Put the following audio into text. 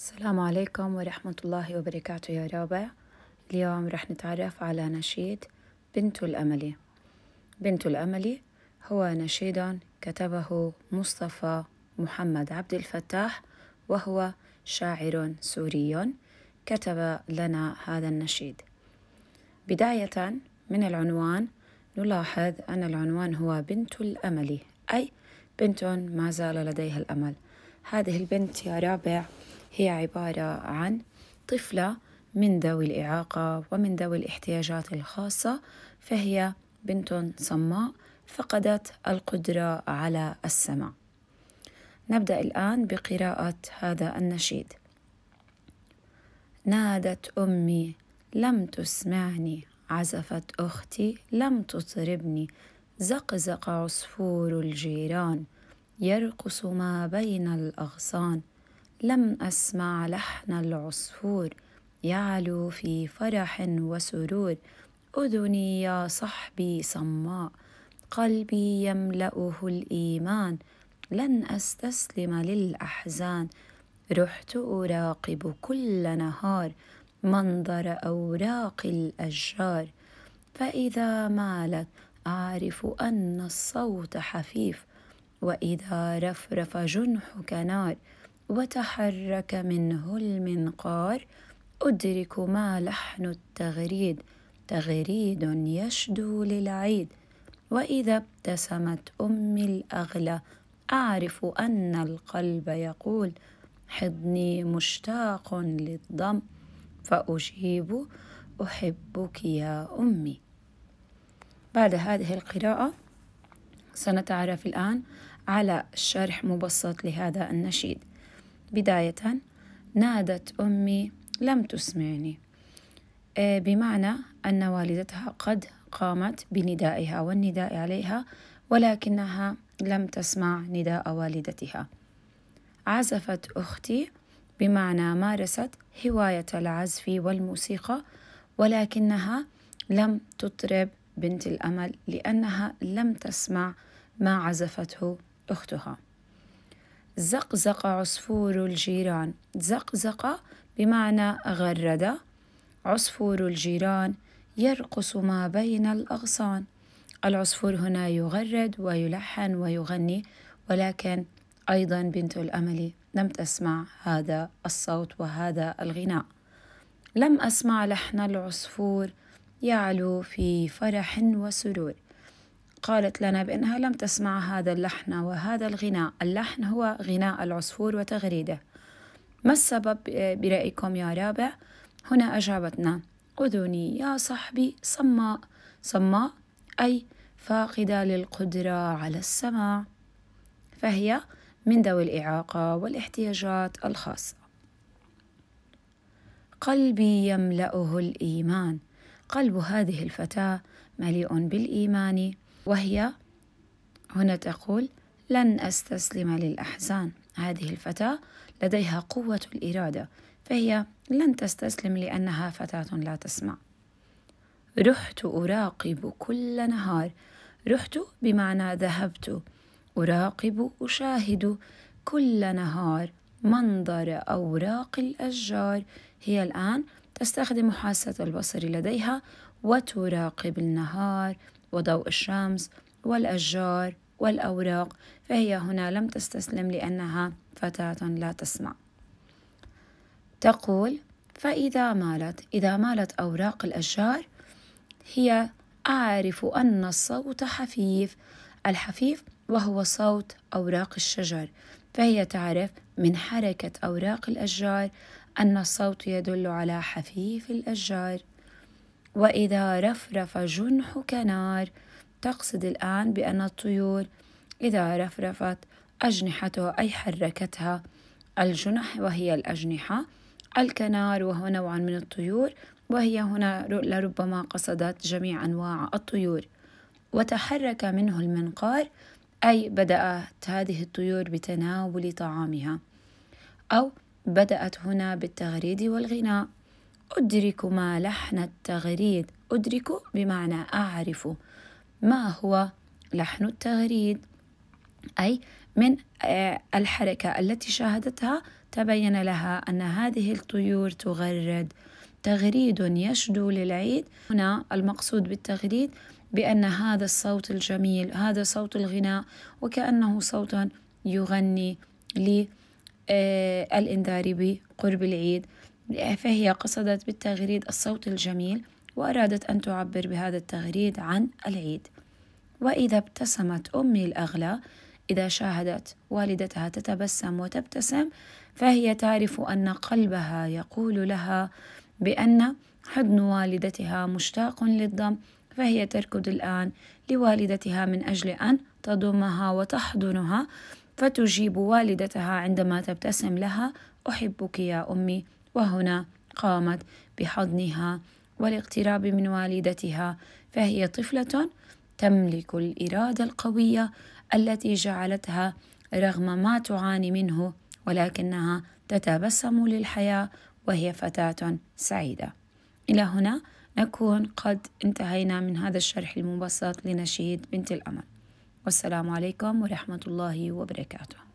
السلام عليكم ورحمة الله وبركاته يا رابع اليوم رح نتعرف على نشيد بنت الأملي بنت الأملي هو نشيد كتبه مصطفى محمد عبد الفتاح وهو شاعر سوري كتب لنا هذا النشيد بداية من العنوان نلاحظ أن العنوان هو بنت الأملي أي بنت ما زال لديها الأمل هذه البنت يا رابع هي عبارة عن طفلة من ذوي الإعاقة ومن ذوي الاحتياجات الخاصة فهي بنت صماء فقدت القدرة على السمع نبدأ الآن بقراءة هذا النشيد نادت أمي لم تسمعني عزفت أختي لم تطربني زقزق عصفور الجيران يرقص ما بين الأغصان لم أسمع لحن العصفور يعلو في فرح وسرور أذني يا صحبي صماء قلبي يملأه الإيمان لن أستسلم للأحزان رحت أراقب كل نهار منظر أوراق الأشجار فإذا مالت أعرف أن الصوت حفيف وإذا رفرف جنحك نار وتحرك منه المنقار أدرك ما لحن التغريد تغريد يشدو للعيد وإذا ابتسمت أمي الأغلى أعرف أن القلب يقول حضني مشتاق للضم فأجيب أحبك يا أمي بعد هذه القراءة سنتعرف الآن على شرح مبسط لهذا النشيد بداية نادت أمي لم تسمعني آه، بمعنى أن والدتها قد قامت بندائها والنداء عليها ولكنها لم تسمع نداء والدتها عزفت أختي بمعنى مارست هواية العزف والموسيقى ولكنها لم تطرب بنت الأمل لأنها لم تسمع ما عزفته أختها زقزق عصفور الجيران زقزق بمعنى غرد عصفور الجيران يرقص ما بين الأغصان العصفور هنا يغرد ويلحن ويغني ولكن أيضا بنت الأمل لم تسمع هذا الصوت وهذا الغناء لم أسمع لحن العصفور يعلو في فرح وسرور قالت لنا بأنها لم تسمع هذا اللحن وهذا الغناء اللحن هو غناء العصفور وتغريده ما السبب برأيكم يا رابع؟ هنا أجابتنا أذني يا صاحبي صماء صماء أي فاقدة للقدرة على السماع فهي من ذوي الإعاقة والاحتياجات الخاصة قلبي يملأه الإيمان قلب هذه الفتاة مليء بالإيمان وهي هنا تقول لن أستسلم للأحزان هذه الفتاة لديها قوة الإرادة فهي لن تستسلم لأنها فتاة لا تسمع رحت أراقب كل نهار رحت بمعنى ذهبت أراقب أشاهد كل نهار منظر أوراق الأشجار هي الآن تستخدم حاسة البصر لديها وتراقب النهار وضوء الشمس والأشجار والأوراق فهي هنا لم تستسلم لأنها فتاة لا تسمع تقول فإذا مالت إذا مالت أوراق الأشجار هي أعرف أن الصوت حفيف الحفيف وهو صوت أوراق الشجر فهي تعرف من حركة أوراق الأشجار أن الصوت يدل على حفيف الأشجار وإذا رفرف جنحك نار تقصد الآن بأن الطيور إذا رفرفت أجنحتها أي حركتها الجنح وهي الأجنحة الكنار وهو نوع من الطيور وهي هنا لربما قصدت جميع أنواع الطيور وتحرك منه المنقار أي بدأت هذه الطيور بتناول طعامها أو بدأت هنا بالتغريد والغناء أدرك ما لحن التغريد أدرك بمعنى أعرف ما هو لحن التغريد أي من آه، الحركة التي شاهدتها تبين لها أن هذه الطيور تغرد تغريد يشدو للعيد هنا المقصود بالتغريد بأن هذا الصوت الجميل هذا صوت الغناء وكأنه صوت يغني للإنذار آه، بقرب العيد فهي قصدت بالتغريد الصوت الجميل وأرادت أن تعبر بهذا التغريد عن العيد وإذا ابتسمت أمي الأغلى إذا شاهدت والدتها تتبسم وتبتسم فهي تعرف أن قلبها يقول لها بأن حضن والدتها مشتاق للضم فهي تركض الآن لوالدتها من أجل أن تضمها وتحضنها فتجيب والدتها عندما تبتسم لها أحبك يا أمي وهنا قامت بحضنها والاقتراب من والدتها فهي طفلة تملك الإرادة القوية التي جعلتها رغم ما تعاني منه ولكنها تتبسم للحياة وهي فتاة سعيدة. إلى هنا نكون قد انتهينا من هذا الشرح المبسط لنشيد بنت الأمل. والسلام عليكم ورحمة الله وبركاته.